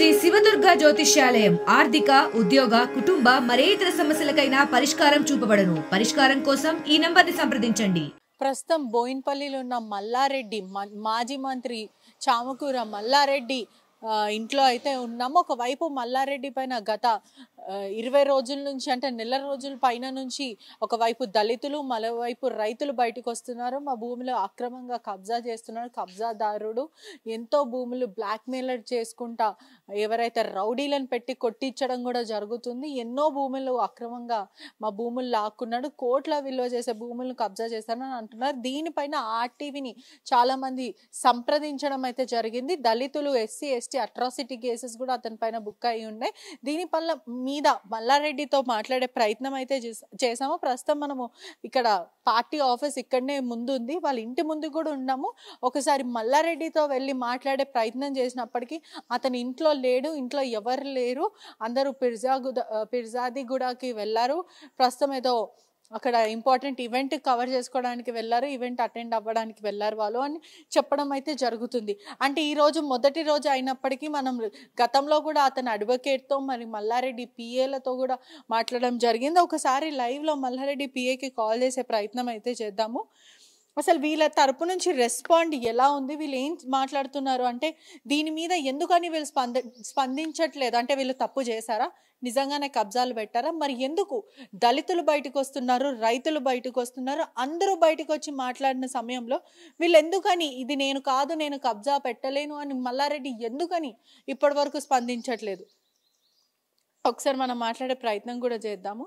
శ్రీ శివదుర్గ జ్యోతిష్యాలయం ఆర్థిక ఉద్యోగ కుటుంబ మరే ఇతర సమస్యలకైనా పరిష్కారం చూపబడను పరిష్కారం కోసం ఈ ని సంప్రదించండి ప్రస్తుతం బోయిన్పల్లిలో ఉన్న మల్లారెడ్డి మాజీ మంత్రి చామకూర మల్లారెడ్డి ఇంట్లో అయితే ఉన్నాము ఒకవైపు మల్లారెడ్డి పైన గత ఇరవై రోజుల నుంచి అంటే నెల రోజుల పైన నుంచి ఒకవైపు దళితులు మరోవైపు రైతులు బయటకు వస్తున్నారు మా భూమిలో అక్రమంగా కబ్జా చేస్తున్నారు కబ్జాదారుడు ఎంతో భూములు బ్లాక్మెయిలర్ చేసుకుంటా ఎవరైతే రౌడీలను పెట్టి కొట్టించడం కూడా జరుగుతుంది ఎన్నో భూములు అక్రమంగా మా భూములు లాక్కున్నాడు కోట్ల విలువ చేసే భూములను కబ్జా చేస్తానని అంటున్నారు దీనిపైన ఆర్టీవీని చాలామంది సంప్రదించడం అయితే జరిగింది దళితులు ఎస్సీ ఎస్టీ అట్రాసిటీ కేసెస్ కూడా అతని పైన బుక్ అయి ఉన్నాయి దీనిపైన మీ మీద మల్లారెడ్డితో మాట్లాడే ప్రయత్నం అయితే చేసాము ప్రస్తుతం మనము ఇక్కడ పార్టీ ఆఫీస్ ఇక్కడనే ముందు ఉంది వాళ్ళ ఇంటి ముందు కూడా ఉన్నాము ఒకసారి మల్లారెడ్డితో వెళ్ళి మాట్లాడే ప్రయత్నం చేసినప్పటికీ అతని ఇంట్లో లేడు ఇంట్లో ఎవరు లేరు అందరూ పిర్జా గుదా గుడాకి వెళ్ళారు ప్రస్తుతం ఏదో అక్కడ ఇంపార్టెంట్ ఈవెంట్ కవర్ చేసుకోవడానికి వెళ్ళారు ఈవెంట్ అటెండ్ అవ్వడానికి వెళ్ళారు వాళ్ళు అని చెప్పడం అయితే జరుగుతుంది అంటే ఈరోజు మొదటి రోజు అయినప్పటికీ మనం గతంలో కూడా అతని అడ్వకేట్తో మరి మల్లారెడ్డి పిఏలతో కూడా మాట్లాడడం జరిగింది ఒకసారి లైవ్లో మల్లారెడ్డి పిఏకి కాల్ చేసే ప్రయత్నం అయితే చేద్దాము అసలు వీళ్ళ తరపు నుంచి రెస్పాండ్ ఎలా ఉంది వీళ్ళు ఏం మాట్లాడుతున్నారు అంటే దీని మీద ఎందుకని వీళ్ళు స్పంద స్పందించట్లేదు అంటే వీళ్ళు తప్పు చేశారా నిజంగానే కబ్జాలు పెట్టారా మరి ఎందుకు దళితులు బయటకు వస్తున్నారు రైతులు బయటకు వస్తున్నారు అందరూ బయటకు వచ్చి మాట్లాడిన సమయంలో వీళ్ళు ఎందుకని ఇది నేను కాదు నేను కబ్జా పెట్టలేను అని మల్లారెడ్డి ఎందుకని ఇప్పటి వరకు స్పందించట్లేదు ఒకసారి మనం మాట్లాడే ప్రయత్నం కూడా చేద్దాము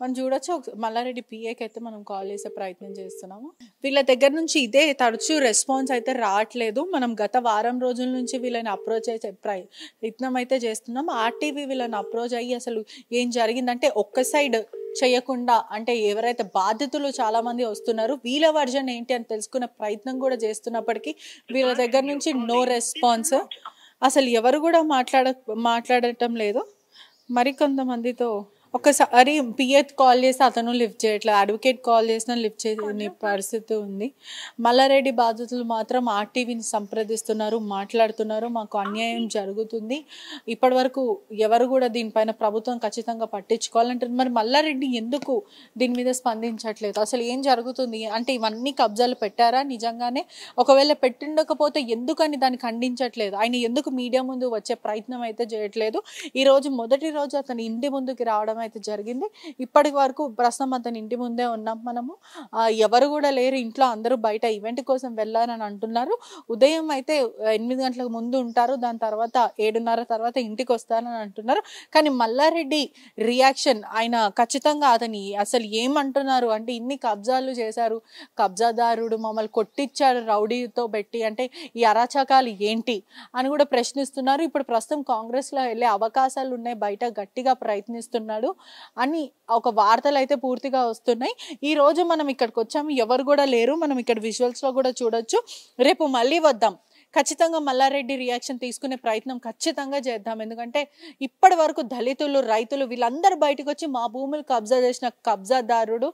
మనం చూడొచ్చు మల్లారెడ్డి పిఏకి అయితే మనం కాల్ చేసే ప్రయత్నం చేస్తున్నాము వీళ్ళ దగ్గర నుంచి ఇదే తరచూ రెస్పాన్స్ అయితే రావట్లేదు మనం గత వారం రోజుల నుంచి వీళ్ళని అప్రోచ్ అయితే ప్రయత్నం అయితే చేస్తున్నాం ఆర్టీవీ వీళ్ళని అప్రోచ్ అయ్యి అసలు ఏం జరిగిందంటే ఒక్క సైడ్ చేయకుండా అంటే ఎవరైతే బాధితులు చాలా మంది వస్తున్నారు వీళ్ళ వర్జన్ ఏంటి అని తెలుసుకునే ప్రయత్నం కూడా చేస్తున్నప్పటికీ వీళ్ళ దగ్గర నుంచి నో రెస్పాన్స్ అసలు ఎవరు కూడా మాట్లాడ మాట్లాడటం లేదు మరి కొంతమందితో ఒకసారి పిఎత్ కాల్ చేసి అతను లిఫ్ట్ చేయట్లేదు అడ్వకేట్ కాల్ చేసినా లిఫ్ట్ చేసే పరిస్థితి ఉంది మల్లారెడ్డి బాధితులు మాత్రం ఆర్టీవీని సంప్రదిస్తున్నారు మాట్లాడుతున్నారు మాకు అన్యాయం జరుగుతుంది ఇప్పటి వరకు ఎవరు కూడా దీనిపైన ప్రభుత్వం ఖచ్చితంగా పట్టించుకోవాలంటుంది మరి మల్లారెడ్డి ఎందుకు దీని మీద స్పందించట్లేదు అసలు ఏం జరుగుతుంది అంటే ఇవన్నీ కబ్జాలు పెట్టారా నిజంగానే ఒకవేళ పెట్టిండకపోతే ఎందుకని దాన్ని ఖండించట్లేదు ఆయన ఎందుకు మీడియా ముందు వచ్చే ప్రయత్నం అయితే చేయట్లేదు ఈరోజు మొదటి రోజు అతను ఇంటి ముందుకి రావడమే అయితే జరిగింది ఇప్పటి వరకు ప్రస్తుతం అతని ఇంటి ముందే ఉన్నాం మనము ఎవరు కూడా లేరు ఇంట్లో అందరూ బయట ఈవెంట్ కోసం వెళ్ళారని అంటున్నారు ఉదయం అయితే ఎనిమిది గంటలకు ముందు ఉంటారు దాని తర్వాత ఏడున్నర తర్వాత ఇంటికి వస్తారని అంటున్నారు కానీ మల్లారెడ్డి రియాక్షన్ ఆయన ఖచ్చితంగా అతని అసలు ఏమంటున్నారు అంటే ఇన్ని కబ్జాలు చేశారు కబ్జాదారుడు మమ్మల్ని కొట్టించాడు రౌడీతో పెట్టి అంటే ఈ అరాచకాలు ఏంటి అని కూడా ప్రశ్నిస్తున్నారు ఇప్పుడు ప్రస్తుతం కాంగ్రెస్లో వెళ్ళే అవకాశాలు ఉన్నాయి బయట గట్టిగా ప్రయత్నిస్తున్నాడు అని ఒక వార్తలు అయితే పూర్తిగా వస్తున్నాయి ఈ రోజు మనం ఇక్కడికి వచ్చాము ఎవరు కూడా లేరు మనం ఇక్కడ విజువల్స్లో కూడా చూడొచ్చు రేపు మళ్ళీ వద్దాం ఖచ్చితంగా మల్లారెడ్డి రియాక్షన్ తీసుకునే ప్రయత్నం ఖచ్చితంగా చేద్దాం ఎందుకంటే ఇప్పటి వరకు దళితులు రైతులు వీళ్ళందరూ బయటకు వచ్చి మా భూములు కబ్జా చేసిన కబ్జాదారుడు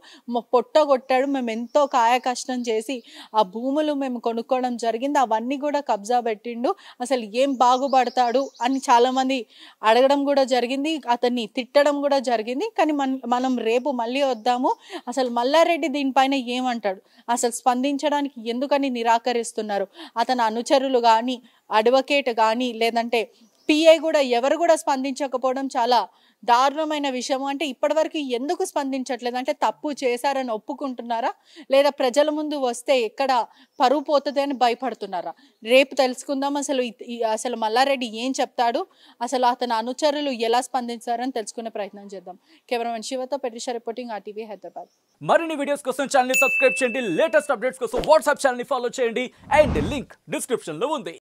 పొట్ట కొట్టాడు మేము ఎంతో కాయ కష్టం చేసి ఆ భూములు మేము కొనుక్కోవడం జరిగింది అవన్నీ కూడా కబ్జా పెట్టిండు అసలు ఏం బాగుపడతాడు అని చాలామంది అడగడం కూడా జరిగింది అతన్ని తిట్టడం కూడా జరిగింది కానీ మన మనం రేపు మళ్ళీ వద్దాము అసలు మల్లారెడ్డి దీనిపైన ఏమంటాడు అసలు స్పందించడానికి ఎందుకని నిరాకరిస్తున్నారు అతని అనుచరులు అధికారులు కానీ అడ్వకేట్ కానీ లేదంటే పిఐ కూడా ఎవరు కూడా స్పందించకపోవడం చాలా దారుణమైన విషయము అంటే ఇప్పటివరకు ఎందుకు స్పందించట్లేదు అంటే తప్పు చేశారని ఒప్పుకుంటున్నారా లేదా ప్రజల ముందు వస్తే ఎక్కడ పరువు పోతుంది అని భయపడుతున్నారా రేపు తెలుసుకుందాం అసలు అసలు మల్లారెడ్డి ఏం చెప్తాడు అసలు అతని అనుచరులు ఎలా స్పందించారని తెలుసుకునే ప్రయత్నం చేద్దాం కెమెరామెన్ శివతో పెట్టిషా రిపోర్టింగ్ ఆర్టీవీ హైదరాబాద్ మరిన్ని వీడియోస్ కోసం ఛానల్ సబ్స్క్రైబ్ చేయండి లేటెస్ట్ అప్డేట్స్ కోసం వాట్సాప్ ఛానల్ ఫాలో చేయండి అండ్ లింక్ డిస్క్రిప్షన్ లో ఉంది